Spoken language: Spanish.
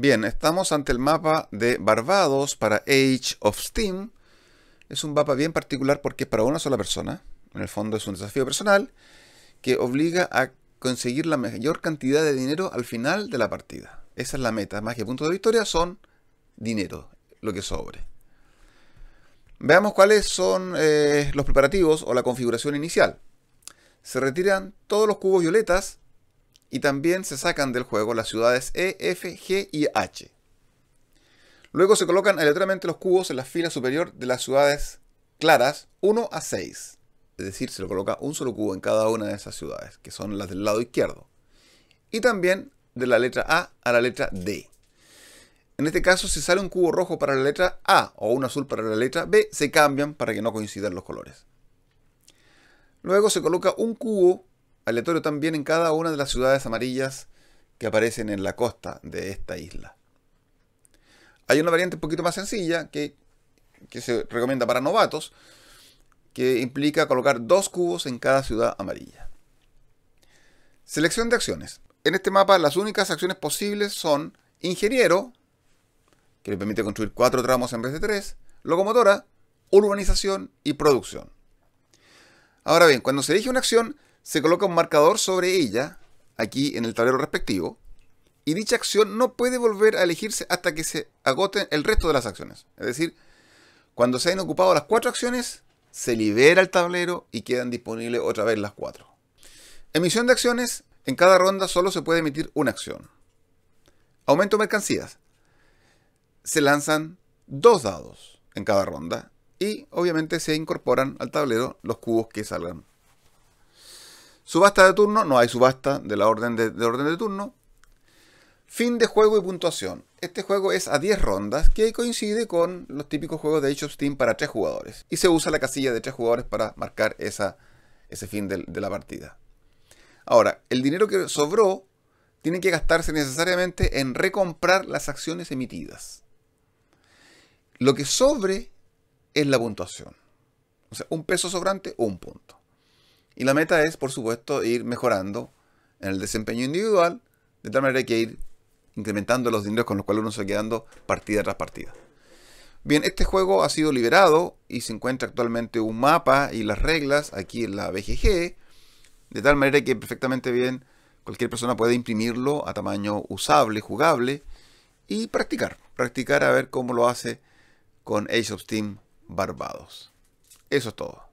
Bien, estamos ante el mapa de Barbados para Age of Steam. Es un mapa bien particular porque es para una sola persona. En el fondo es un desafío personal que obliga a conseguir la mayor cantidad de dinero al final de la partida. Esa es la meta. Más que puntos de victoria son dinero, lo que sobre. Veamos cuáles son eh, los preparativos o la configuración inicial. Se retiran todos los cubos violetas y también se sacan del juego las ciudades E, F, G y H. Luego se colocan aleatoriamente los cubos en la fila superior de las ciudades claras 1 a 6. Es decir, se le coloca un solo cubo en cada una de esas ciudades, que son las del lado izquierdo. Y también de la letra A a la letra D. En este caso, si sale un cubo rojo para la letra A o un azul para la letra B, se cambian para que no coincidan los colores. Luego se coloca un cubo aleatorio también en cada una de las ciudades amarillas que aparecen en la costa de esta isla. Hay una variante un poquito más sencilla que, se recomienda para novatos, que implica colocar dos cubos en cada ciudad amarilla. Selección de acciones. En este mapa las únicas acciones posibles son ingeniero, que le permite construir cuatro tramos en vez de tres, locomotora, urbanización y producción. Ahora bien, cuando se elige una acción, se coloca un marcador sobre ella, aquí en el tablero respectivo, y dicha acción no puede volver a elegirse hasta que se agoten el resto de las acciones. Es decir, cuando se hayan ocupado las cuatro acciones, se libera el tablero y quedan disponibles otra vez las cuatro. Emisión de acciones, en cada ronda solo se puede emitir una acción. Aumento de mercancías. Se lanzan dos dados en cada ronda y obviamente se incorporan al tablero los cubos que salgan Subasta de turno, no hay subasta de la orden de, orden de turno. Fin de juego y puntuación. Este juego es a 10 rondas, que coincide con los típicos juegos de Age of Steam para 3 jugadores. Y se usa la casilla de 3 jugadores para marcar ese fin de, de la partida. Ahora, el dinero que sobró tiene que gastarse necesariamente en recomprar las acciones emitidas. Lo que sobre es la puntuación. O sea, un peso sobrante, un punto. Y la meta es, por supuesto, ir mejorando en el desempeño individual, de tal manera que ir incrementando los dineros con los cuales uno se va quedando partida tras partida. Bien, este juego ha sido liberado y se encuentra actualmente un mapa y las reglas aquí en la BGG, de tal manera que perfectamente bien cualquier persona puede imprimirlo a tamaño usable, jugable, y practicar, practicar a ver cómo lo hace con Age of Steam Barbados. Eso es todo.